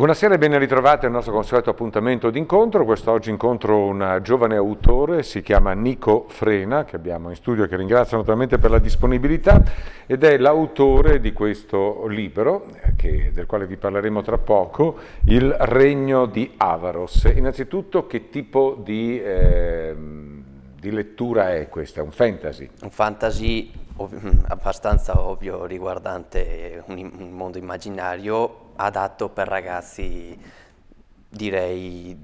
Buonasera e ben ritrovati al nostro consueto appuntamento d'incontro. Quest'oggi incontro un giovane autore, si chiama Nico Frena, che abbiamo in studio e che ringrazio naturalmente per la disponibilità, ed è l'autore di questo libro, eh, che, del quale vi parleremo tra poco, Il Regno di Avaros. Innanzitutto che tipo di, eh, di lettura è questa? Un fantasy? Un fantasy ov abbastanza ovvio riguardante un, un mondo immaginario adatto per ragazzi direi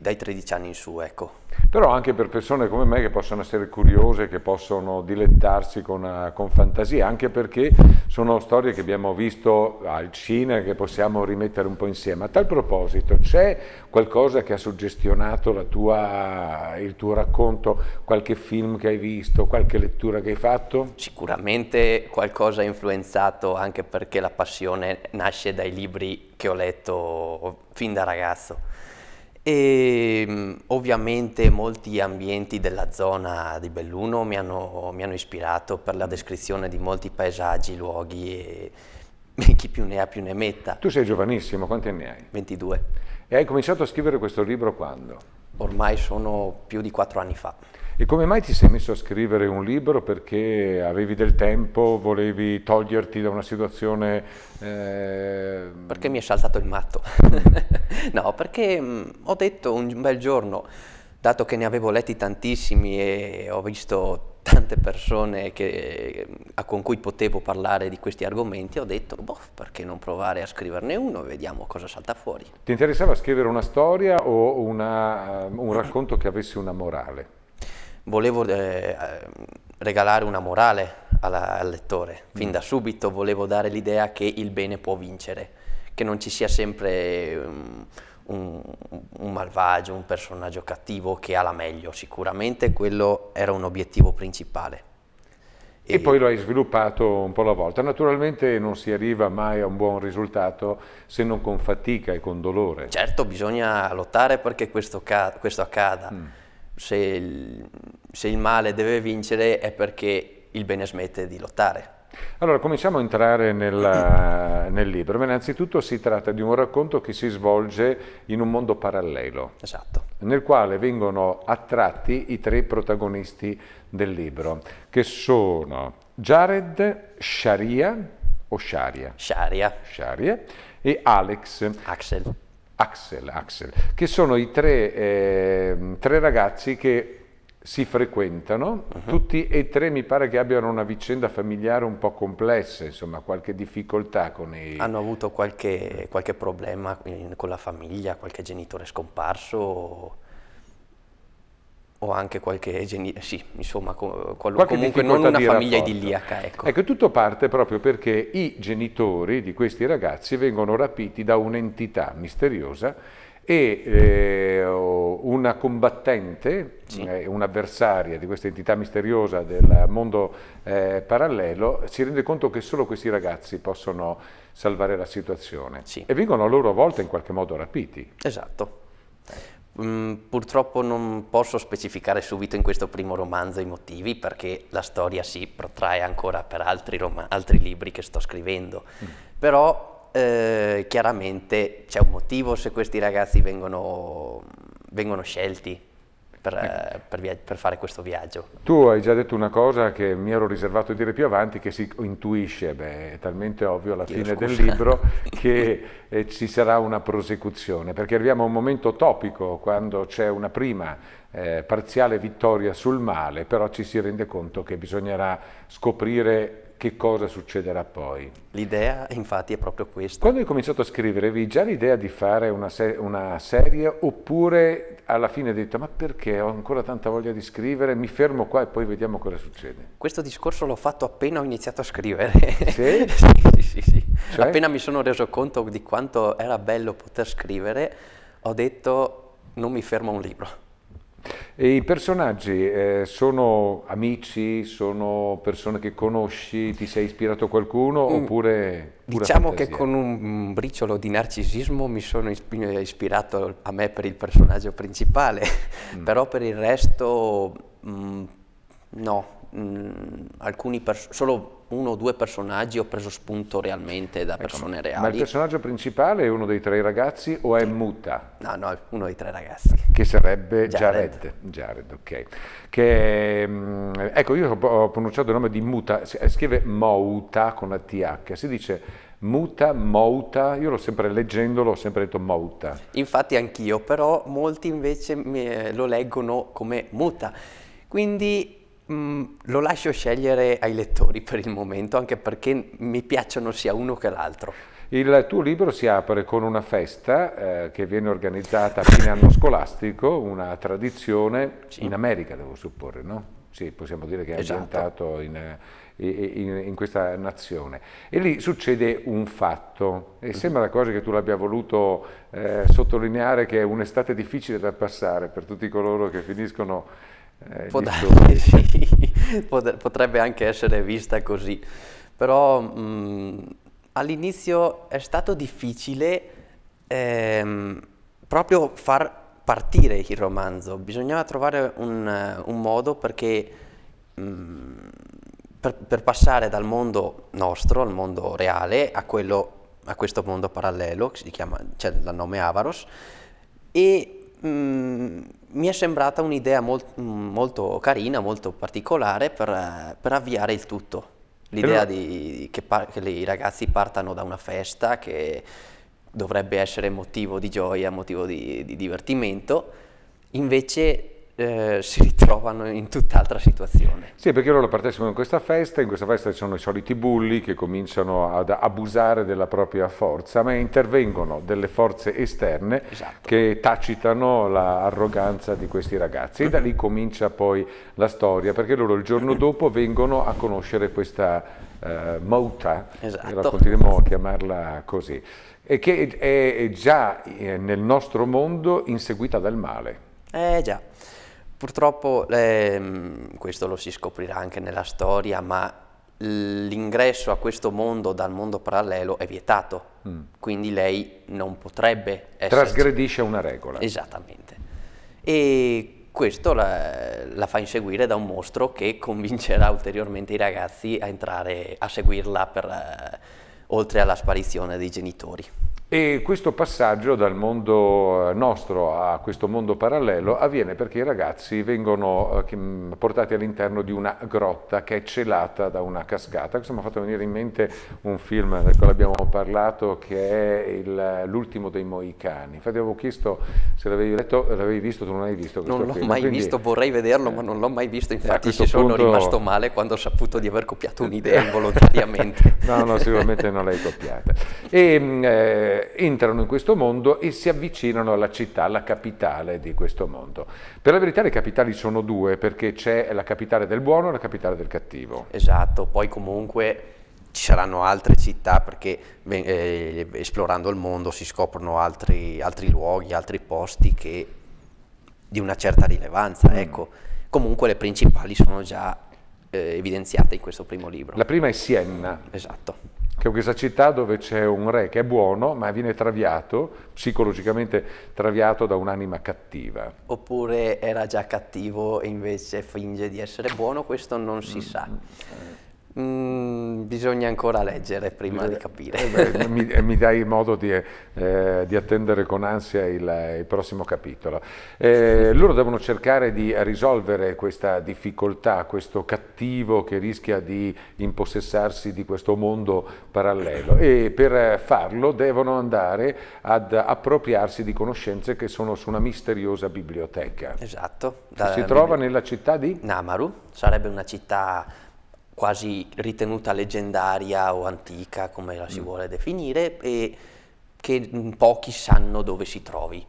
dai 13 anni in su. Ecco. Però anche per persone come me che possono essere curiose, che possono dilettarsi con, eh, con fantasia, anche perché sono storie che abbiamo visto al cinema e che possiamo rimettere un po' insieme. A tal proposito, c'è qualcosa che ha suggestionato tua, il tuo racconto, qualche film che hai visto, qualche lettura che hai fatto? Sicuramente qualcosa ha influenzato anche perché la passione nasce dai libri che ho letto fin da ragazzo e ehm, ovviamente molti ambienti della zona di Belluno mi hanno, mi hanno ispirato per la descrizione di molti paesaggi, luoghi e, e chi più ne ha più ne metta. Tu sei giovanissimo, quanti anni hai? 22. E hai cominciato a scrivere questo libro quando? ormai sono più di quattro anni fa. E come mai ti sei messo a scrivere un libro? Perché avevi del tempo, volevi toglierti da una situazione... Eh... Perché mi è saltato il matto. no, perché mh, mm, ho detto un bel giorno, dato che ne avevo letti tantissimi e ho visto tante persone che, eh, con cui potevo parlare di questi argomenti, ho detto, boh, perché non provare a scriverne uno e vediamo cosa salta fuori. Ti interessava scrivere una storia o una, eh, un racconto che avesse una morale? Volevo eh, regalare una morale alla, al lettore, fin mm. da subito volevo dare l'idea che il bene può vincere, che non ci sia sempre... Um, un, un, malvagio, un personaggio cattivo che ha la meglio, sicuramente quello era un obiettivo principale. E, e, poi lo hai sviluppato un po' alla volta. Naturalmente non si arriva mai a un buon risultato se non con fatica e con dolore. Certo, bisogna lottare perché questo, questo accada. Mm. Se, il, se il male deve vincere è perché il bene smette di lottare. Allora, cominciamo a entrare nella, eh. eh, nel libro, ma innanzitutto si tratta di un racconto che si svolge in un mondo parallelo, esatto. nel quale vengono attratti i tre protagonisti del libro, che sono Jared, Sharia o Sharia? Sharia. Sharia e Alex. Axel. Axel, Axel, che sono i tre, eh, tre ragazzi che si frequentano, uh mhm. -huh. tutti e tre mi pare che abbiano una vicenda familiare un po' complessa, insomma qualche difficoltà con i... Hanno avuto qualche, qualche problema con la famiglia, qualche genitore scomparso o, o anche qualche genitore, sì, insomma qualunque, qualche comunque non una famiglia rapporto. idilliaca. Ecco. ecco, tutto parte proprio perché i genitori di questi ragazzi vengono rapiti da un'entità misteriosa e eh, una combattente, sì. eh, un'avversaria di questa entità misteriosa del mondo eh, parallelo, si rende conto che solo questi ragazzi possono salvare la situazione sì. e vengono a loro volta in qualche modo rapiti. Esatto. Mm, purtroppo non posso specificare subito in questo primo romanzo i motivi perché la storia si protrae ancora per altri, altri libri che sto scrivendo, mm. però eh, chiaramente c'è un motivo se questi ragazzi vengono, vengono scelti per, ecco. eh, per, per, fare questo viaggio. Tu hai già detto una cosa che mi ero riservato di dire più avanti, che si intuisce, beh, è talmente ovvio alla Chiedo fine scusa. del libro che eh, ci sarà una prosecuzione, perché arriviamo a un momento topico quando c'è una prima eh, parziale vittoria sul male, però ci si rende conto che bisognerà scoprire che cosa succederà poi. L'idea infatti è proprio questa. Quando hai cominciato a scrivere avevi già l'idea di fare una, ser una, serie oppure alla fine hai detto ma perché ho ancora tanta voglia di scrivere, mi fermo qua e poi vediamo cosa succede. Questo discorso l'ho fatto appena ho iniziato a scrivere. Sì? sì, sì, sì. Cioè? Appena mi sono reso conto di quanto era bello poter scrivere ho detto non mi fermo a un libro. E I personaggi eh, sono amici, sono persone che conosci, ti sei ispirato a qualcuno mm. oppure... Diciamo fantasia? che con un briciolo di narcisismo mi sono ispirato a me per il personaggio principale, mm. però per il resto mh, mm, no, mh, mm, alcuni solo uno o due personaggi ho preso spunto realmente da ecco, persone reali. Ma il personaggio principale è uno dei tre ragazzi o è Muta? No, no, uno dei tre ragazzi. Che sarebbe Jared. Jared, Jared ok. Che, mm, ecco, io ho pronunciato il nome di Muta, eh, scrive Mouta con la TH, si dice Muta, Mouta, io l'ho sempre leggendo, l'ho sempre detto Mouta. Infatti anch'io, però molti invece lo leggono come Muta. Quindi Mm, lo lascio scegliere ai lettori per il momento, anche perché mi piacciono sia uno che l'altro. Il tuo libro si apre con una festa eh, che viene organizzata a fine anno scolastico, una tradizione sì. in America, devo supporre, no? Sì, possiamo dire che è esatto. ambientato in, eh, in, in, questa nazione. E lì succede un fatto, e mm. sembra la cosa che tu l'abbia voluto eh, sottolineare, che è un'estate difficile da passare per tutti coloro che finiscono eh, Pot- sì. potrebbe anche essere vista così, però mh, mm, all'inizio è stato difficile ehm, proprio far partire il romanzo, bisognava trovare un, un modo perché mh, mm, per, per, passare dal mondo nostro, al mondo reale, a, quello, a questo mondo parallelo che si chiama, c'è cioè, il nome Avaros e mh, mm, mi è sembrata un'idea molt, mm, molto carina, molto particolare per, eh, per avviare il tutto. L'idea di, che, che i ragazzi partano da una festa che dovrebbe essere motivo di gioia, motivo di, di divertimento, invece eh, si ritrovano in tutt'altra situazione. Sì, perché loro partecipano a questa festa, in questa festa ci sono i soliti bulli che cominciano ad abusare della propria forza, ma intervengono delle forze esterne esatto. che tacitano l'arroganza di questi ragazzi e da lì comincia poi la storia, perché loro il giorno dopo vengono a conoscere questa eh, Mouta, esatto. continuiamo a chiamarla così, e che è già eh, nel nostro mondo inseguita dal male. Eh già. Purtroppo eh, questo lo si scoprirà anche nella storia, ma l'ingresso a questo mondo dal mondo parallelo è vietato, mm. quindi lei non potrebbe essere... Trasgredisce una regola. Esattamente. E questo la, la, fa inseguire da un mostro che convincerà ulteriormente i ragazzi a entrare, a seguirla per, eh, oltre alla sparizione dei genitori. E questo passaggio dal mondo eh, nostro a questo mondo parallelo avviene perché i ragazzi vengono eh, mm, portati all'interno di una grotta che è celata da una cascata. Questo mi ha fatto venire in mente un film del quale abbiamo parlato che è L'ultimo dei Moicani. Infatti avevo chiesto se l'avevi, letto, l'avevi visto, tu non l'hai visto questo non film. l'ho mai Quindi, visto, vorrei vederlo, eh. ma non l'ho mai visto. Infatti ci sono punto... rimasto male quando ho saputo di aver copiato un'idea involontariamente. no, no, sicuramente non l'hai copiata. E, mm, eh, eh, entrano in questo mondo e si avvicinano alla città, alla capitale di questo mondo. Per la verità le capitali sono due, perché c'è la capitale del buono e la capitale del cattivo. Esatto, poi comunque ci saranno altre città perché eh, esplorando il mondo si scoprono altri, altri, luoghi, altri posti che di una certa rilevanza, mm. ecco. Comunque le principali sono già eh, evidenziate in questo primo libro. La prima è Siena. Esatto che è questa città dove c'è un re che è buono ma viene traviato, psicologicamente traviato da un'anima cattiva. Oppure era già cattivo e invece finge di essere buono, questo non si mm, sa. Mm, eh. Mm, bisogna ancora leggere prima eh, di capire. Eh beh, mi, mi, dai modo di, eh, di attendere con ansia il, il prossimo capitolo. Eh, loro devono cercare di risolvere questa difficoltà, questo cattivo che rischia di impossessarsi di questo mondo parallelo e per farlo devono andare ad appropriarsi di conoscenze che sono su una misteriosa biblioteca. Esatto. Che si trova nella città di? Namaru, sarebbe una città quasi ritenuta leggendaria o antica, come la si mm. vuole definire, e che pochi sanno dove si trovi.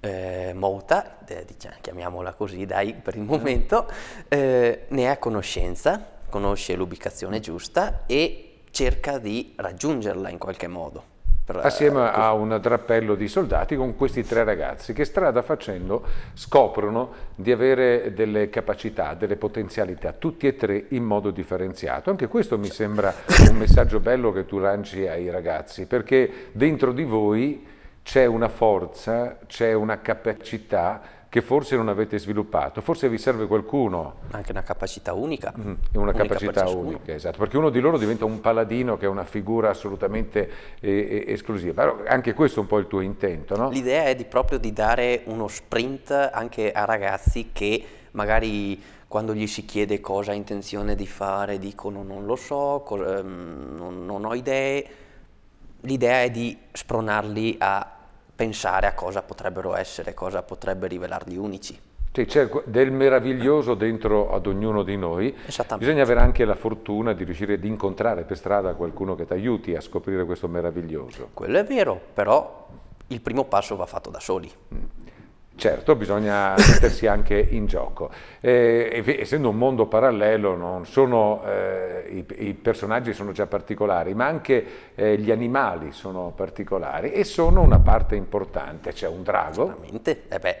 Eh, Mouta, eh, diciamo, chiamiamola così dai per il momento, eh, ne ha conoscenza, conosce l'ubicazione mm. giusta e cerca di raggiungerla in qualche modo. Tra... Assieme eh, a un drappello di soldati con questi tre ragazzi che strada facendo scoprono di avere delle capacità, delle potenzialità, tutti e tre in modo differenziato. Anche questo mi sembra un messaggio bello che tu lanci ai ragazzi, perché dentro di voi c'è una forza, c'è una capacità che forse non avete sviluppato, forse vi serve qualcuno. Anche una capacità unica. Mm, una unica capacità unica, esatto, perché uno di loro diventa un paladino che è una figura assolutamente eh, eh, esclusiva. Però anche questo è un po' il tuo intento, no? L'idea è di proprio di dare uno sprint anche a ragazzi che magari quando gli si chiede cosa ha intenzione di fare dicono non lo so, cosa, ehm, non, non ho idee. L'idea è di spronarli a pensare a cosa potrebbero essere, cosa potrebbe rivelarli unici. Cioè, c'è del meraviglioso dentro ad ognuno di noi, Esattamente. bisogna avere anche la fortuna di riuscire ad incontrare per strada qualcuno che ti aiuti a scoprire questo meraviglioso. Quello è vero, però il primo passo va fatto da soli. Mm. Certo, bisogna mettersi anche in gioco. Eh, essendo un mondo parallelo, sono, eh, i, i, personaggi sono già particolari, ma anche eh, gli animali sono particolari e sono una parte importante. C'è un drago. Esattamente. Eh beh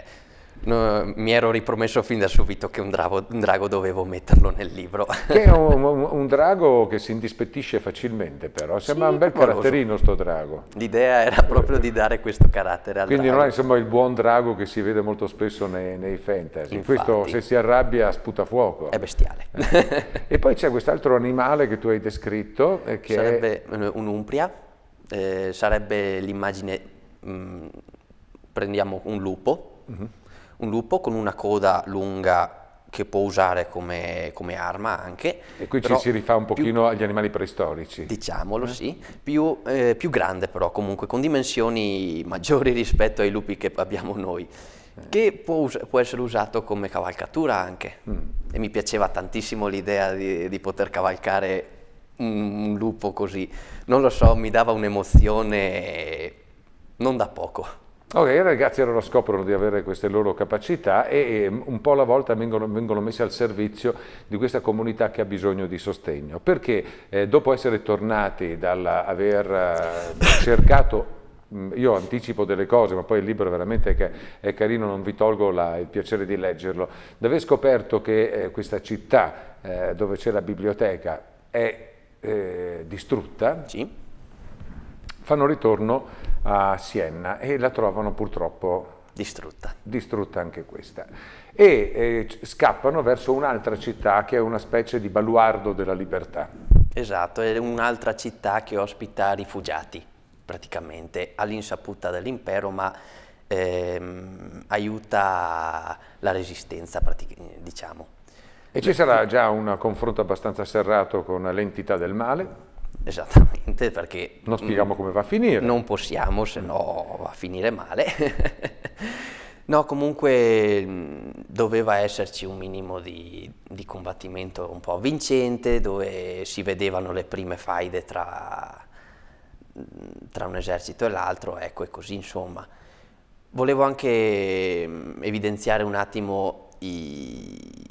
No, mi ero ripromesso fin da subito che un drago, un drago dovevo metterlo nel libro. Che è un, un, un, drago che si indispettisce facilmente però, sembra sì, un bel amoroso. caratterino sto drago. L'idea era proprio di dare questo carattere al Quindi drago. non è insomma il buon drago che si vede molto spesso nei, nei fantasy, Infatti. questo se si arrabbia sputa fuoco. È bestiale. e poi c'è quest'altro animale che tu hai descritto. Eh, che sarebbe è... un'umpria, eh, sarebbe l'immagine, mm, prendiamo un lupo. Uh mhm. -huh un lupo con una coda lunga che può usare come, come arma anche. E qui ci si rifà un pochino più, agli animali preistorici. Diciamolo, eh. sì. Più, eh, più, grande però comunque, con dimensioni maggiori rispetto ai lupi che abbiamo noi, eh. che può, può, essere usato come cavalcatura anche. Mm. E mi piaceva tantissimo l'idea di, di poter cavalcare un, lupo così. Non lo so, mi dava un'emozione non da poco. Ok, i ragazzi allora scoprono di avere queste loro capacità e, mm, un po' alla volta vengono, vengono, messi al servizio di questa comunità che ha bisogno di sostegno, perché eh, dopo essere tornati dall'aver eh, cercato mm, io anticipo delle cose, ma poi il libro veramente è carino, non vi tolgo la, il piacere di leggerlo. d'aver scoperto che eh, questa città eh, dove c'è la biblioteca è eh, distrutta, sì fanno ritorno a Siena e la trovano purtroppo distrutta, distrutta anche questa, e eh, scappano verso un'altra città che è una specie di baluardo della libertà. Esatto, è un'altra città che ospita rifugiati praticamente all'insaputa dell'impero, ma ehm, aiuta la resistenza, diciamo. E ci sarà già un confronto abbastanza serrato con l'entità del male? Esattamente, perché... Non spieghiamo come va a finire. Non possiamo, se no va a finire male. no, comunque mm, doveva esserci un minimo di, di, combattimento un po' vincente, dove si vedevano le prime faide tra, tra un esercito e l'altro, ecco, e così insomma. Volevo anche mm, evidenziare un attimo i,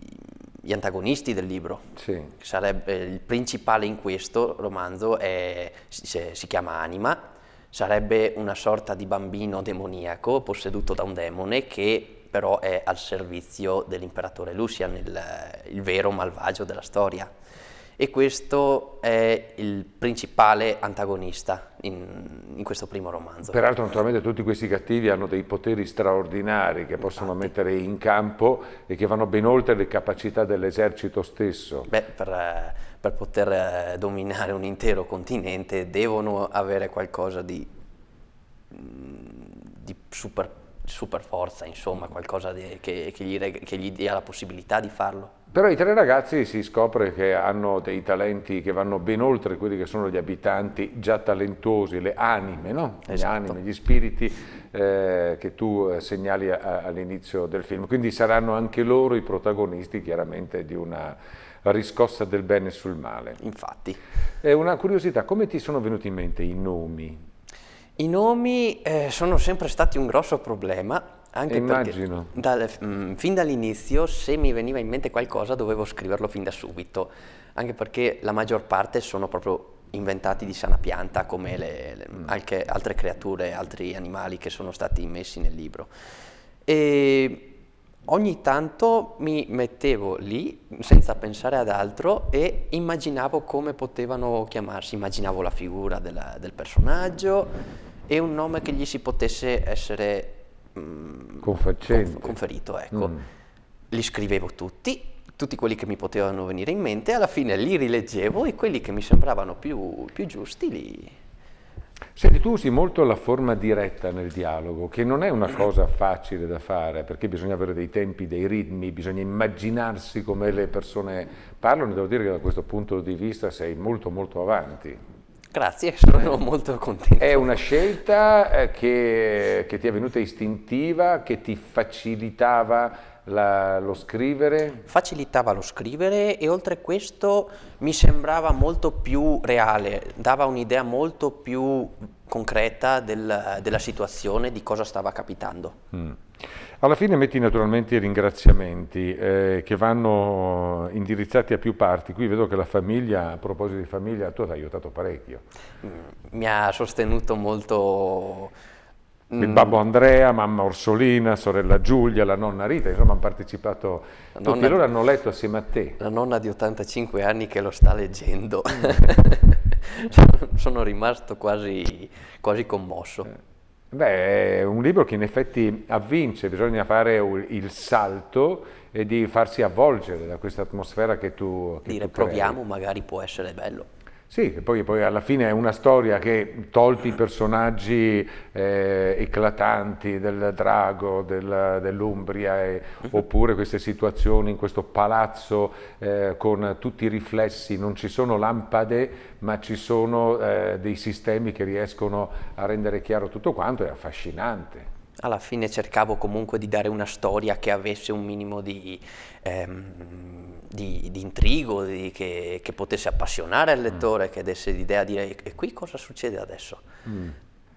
gli antagonisti del libro. Sì. Sarebbe, il principale in questo romanzo è, si, si, chiama Anima, sarebbe una sorta di bambino demoniaco posseduto da un demone che però è al servizio dell'imperatore Lucian, il, il vero malvagio della storia e questo è il principale antagonista in, in, questo primo romanzo. Peraltro naturalmente tutti questi cattivi hanno dei poteri straordinari che possono Infatti. mettere in campo e che vanno ben oltre le capacità dell'esercito stesso. Beh, per, per poter eh, dominare un intero continente devono avere qualcosa di, mm, di super, super, forza, insomma, qualcosa di, che, che, gli, che gli dia la possibilità di farlo. Però i tre ragazzi si scopre che hanno dei talenti che vanno ben oltre quelli che sono gli abitanti già talentuosi, le anime, no? esatto. le anime gli spiriti eh, che tu eh, segnali all'inizio del film. Quindi saranno anche loro i protagonisti chiaramente di una riscossa del bene sul male. Infatti. E una curiosità, come ti sono venuti in mente i nomi? I nomi eh, sono sempre stati un grosso problema anche eh, Immagino. Dal, mh, mm, fin dall'inizio, se mi veniva in mente qualcosa, dovevo scriverlo fin da subito, anche perché la maggior parte sono proprio inventati di sana pianta come le, le, mm. anche altre creature, altri animali che sono stati messi nel libro. E ogni tanto mi mettevo lì senza pensare ad altro e immaginavo come potevano chiamarsi, immaginavo la figura della, del personaggio e un nome che gli si potesse essere mh, mm, conf- conferito, ecco. Mm. Li scrivevo tutti, tutti quelli che mi potevano venire in mente, alla fine li rileggevo e quelli che mi sembravano più, più giusti li... Senti, tu usi molto la forma diretta nel dialogo, che non è una cosa facile da fare, perché bisogna avere dei tempi, dei ritmi, bisogna immaginarsi come le persone parlano, devo dire che da questo punto di vista sei molto molto avanti. Grazie, sono molto contento. È una scelta eh, che, che ti è venuta istintiva, che ti facilitava la, lo scrivere? Facilitava lo scrivere e oltre a questo mi sembrava molto più reale, dava un'idea molto più concreta del, della situazione, di cosa stava capitando. Mm. Alla fine metti naturalmente i ringraziamenti eh, che vanno indirizzati a più parti. Qui vedo che la famiglia, a proposito di famiglia, tu ti ha aiutato parecchio. Mi ha sostenuto molto... Il mm, babbo Andrea, mamma Orsolina, sorella Giulia, la nonna Rita, insomma hanno partecipato la tutti nonna, loro, hanno letto assieme a te. La nonna di 85 anni che lo sta leggendo. sono rimasto quasi, quasi commosso. Eh. Beh, è un libro che in effetti avvince, bisogna fare il salto e di farsi avvolgere da questa atmosfera che tu... Che Dire tu proviamo, magari può essere bello. Sì, poi, poi, alla fine è una storia che tolti i personaggi eh, eclatanti del drago, del, dell'Umbria, eh, oppure queste situazioni in questo palazzo eh, con tutti i riflessi, non ci sono lampade ma ci sono eh, dei sistemi che riescono a rendere chiaro tutto quanto, è affascinante alla fine cercavo comunque di dare una storia che avesse un minimo di, ehm, di, di intrigo, di, che, che, potesse appassionare il mm. lettore, mm. che desse l'idea di dire e qui cosa succede adesso? Mm.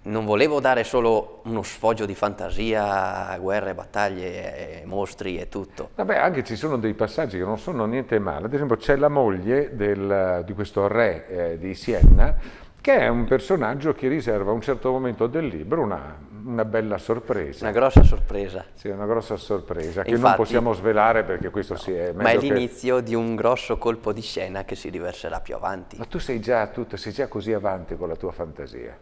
Non volevo dare solo uno sfoggio di fantasia, guerre, battaglie, eh, mostri e tutto. Vabbè, anche ci sono dei passaggi che non sono niente male. Ad esempio c'è la moglie del, di questo re eh, di Siena, che è un personaggio che riserva a un certo momento del libro una una bella sorpresa. Una grossa sorpresa. Sì, una grossa sorpresa, che infatti, non possiamo svelare perché questo no, si è... Ma è l'inizio che... di un grosso colpo di scena che si riverserà più avanti. Ma tu sei già, tutto, sei già così avanti con la tua fantasia.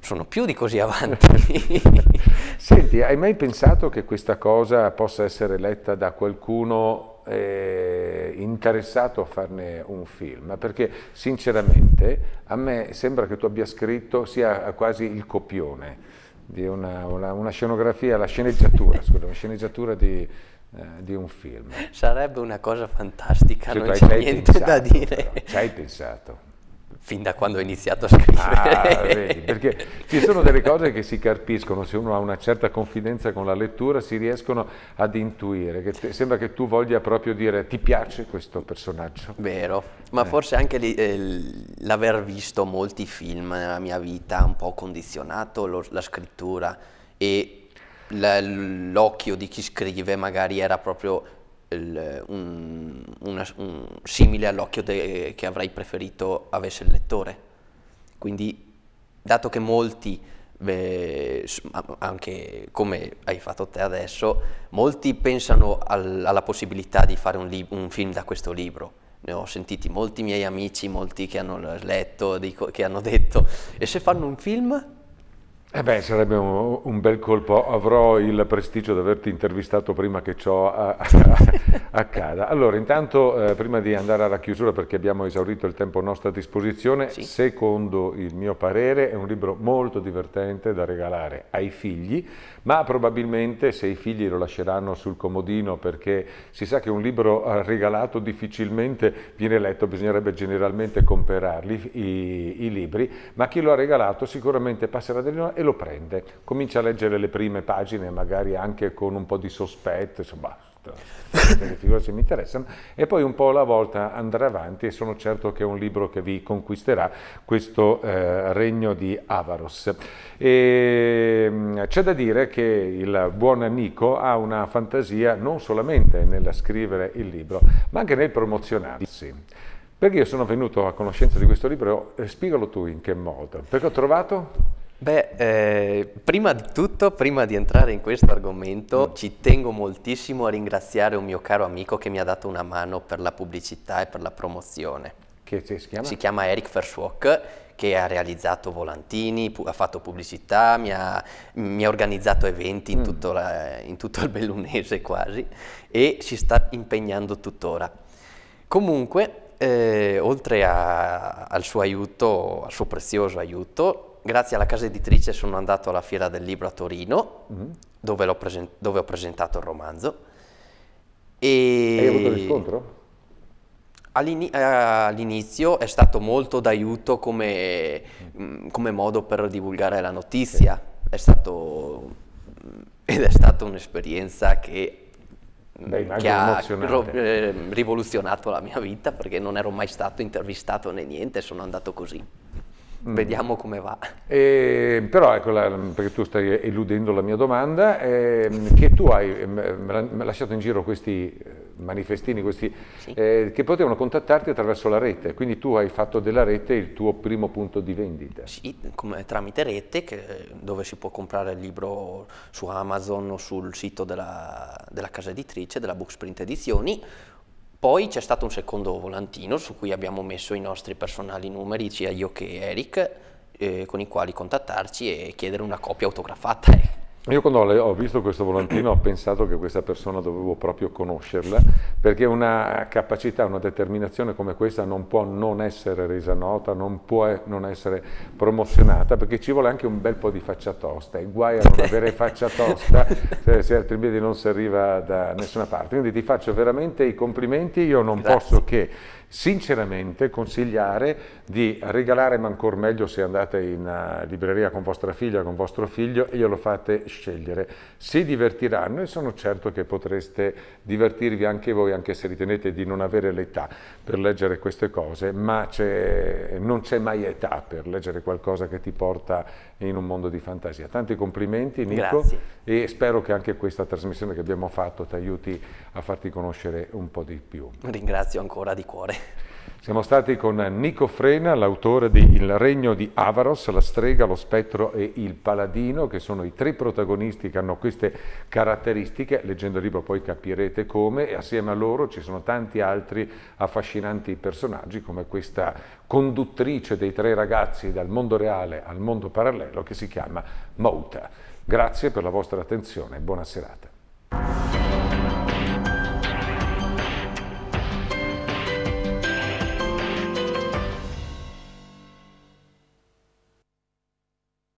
Sono più di così avanti. Senti, hai mai pensato che questa cosa possa essere letta da qualcuno eh, interessato a farne un film, perché sinceramente a me sembra che tu abbia scritto sia quasi il copione di una, una, una, scenografia, la sceneggiatura, scusa, una sceneggiatura di, eh, di, un film. Sarebbe una cosa fantastica, cioè, non c'è niente pensato, da dire. Ci hai pensato fin da quando ho iniziato a scrivere. Ah, vedi, perché ci sono delle cose che si carpiscono, se uno ha una certa confidenza con la lettura si riescono ad intuire, che te, sembra che tu voglia proprio dire ti piace questo personaggio. Vero, ma eh. forse anche eh, l'aver visto molti film nella mia vita ha un po' condizionato lo, la scrittura e l'occhio di chi scrive magari era proprio il, un, una, un, simile all'occhio de, che avrei preferito avesse il lettore. Quindi, dato che molti, beh, anche come hai fatto te adesso, molti pensano al, alla possibilità di fare un, un, film da questo libro. Ne ho sentiti molti miei amici, molti che hanno letto, dico, che hanno detto, e se fanno un film? Eh beh, sarebbe un, un, bel colpo. Avrò il prestigio di averti intervistato prima che ciò a, a, accada. Allora, intanto, eh, prima di andare alla chiusura, perché abbiamo esaurito il tempo a nostra disposizione, sì. secondo il mio parere è un libro molto divertente da regalare ai figli, ma probabilmente se i figli lo lasceranno sul comodino, perché si sa che un libro eh, regalato difficilmente viene letto, bisognerebbe generalmente comperarli, i, i libri, ma chi lo ha regalato sicuramente passerà delle e lo prende. Comincia a leggere le prime pagine, magari anche con un po' di sospetto, insomma, le figure se mi interessano, e poi un po' alla volta andrà avanti e sono certo che è un libro che vi conquisterà questo eh, regno di Avaros. E, mm, c'è da dire che il buon amico ha una fantasia non solamente nel scrivere il libro, ma anche nel promozionarsi. Perché io sono venuto a conoscenza di questo libro, eh, spiegalo tu in che modo, perché ho trovato Beh, eh, prima di tutto, prima di entrare in questo argomento, mm. ci tengo moltissimo a ringraziare un mio caro amico che mi ha dato una mano per la pubblicità e per la promozione. Che si chiama? Si chiama Eric Fersuoc, che ha realizzato volantini, ha fatto pubblicità, mi ha, mi ha organizzato eventi in, mm. tutto la, in tutto il bellunese quasi e si sta impegnando tuttora. Comunque, eh, oltre a, al suo aiuto, al suo prezioso aiuto, grazie alla casa editrice, sono andato alla Fiera del Libro a Torino, mm. dove, present- dove, ho presentato il romanzo. E... Hai avuto riscontro? All'ini- eh, all'inizio è stato molto d'aiuto come, mm. mm come modo per divulgare la notizia. Sì. È stato, mm, ed è stata un'esperienza che mm, Beh, che ha ro- eh, rivoluzionato la mia vita perché non ero mai stato intervistato né niente, sono andato così. Mm. Vediamo come va. Eh, però ecco, la, perché tu stai eludendo la mia domanda, eh, che tu hai ehm, lasciato in giro questi eh, manifestini, questi, sì. eh, che potevano contattarti attraverso la rete, quindi tu hai fatto della rete il tuo primo punto di vendita. Sì, come, tramite rete, che, dove si può comprare il libro su Amazon o sul sito della, della casa editrice, della Booksprint Edizioni, poi c'è stato un secondo volantino su cui abbiamo messo i nostri personali numeri, sia io che Eric, eh, con i quali contattarci e chiedere una copia autografata. Ecco. Io quando ho visto questo volantino ho pensato che questa persona dovevo proprio conoscerla, perché una capacità, una determinazione come questa non può non essere resa nota, non può non essere promozionata, perché ci vuole anche un bel po' di faccia tosta, e guai a non avere faccia tosta, se, se altrimenti non si arriva da nessuna parte. Quindi ti faccio veramente i complimenti, io non Grazie. posso che sinceramente consigliare di regalare, ma ancora meglio se andate in eh, libreria con vostra figlia, con vostro figlio e glielo fate scegliere. Si divertiranno e sono certo che potreste divertirvi anche voi, anche se ritenete di non avere l'età per leggere queste cose, ma non c'è mai età per leggere qualcosa che ti porta in un mondo di fantasia. Tanti complimenti Nico. Grazie e spero che anche questa trasmissione che abbiamo fatto ti aiuti a farti conoscere un po' di più. Ringrazio ancora di cuore. Siamo stati con Nico Frena, l'autore di Il regno di Avaros, la strega, lo spettro e il paladino, che sono i tre protagonisti che hanno queste caratteristiche. Leggendo il libro poi capirete come, e assieme a loro ci sono tanti altri affascinanti personaggi, come questa conduttrice dei tre ragazzi dal mondo reale al mondo parallelo che si chiama Mouta. Grazie per la vostra attenzione e buona serata.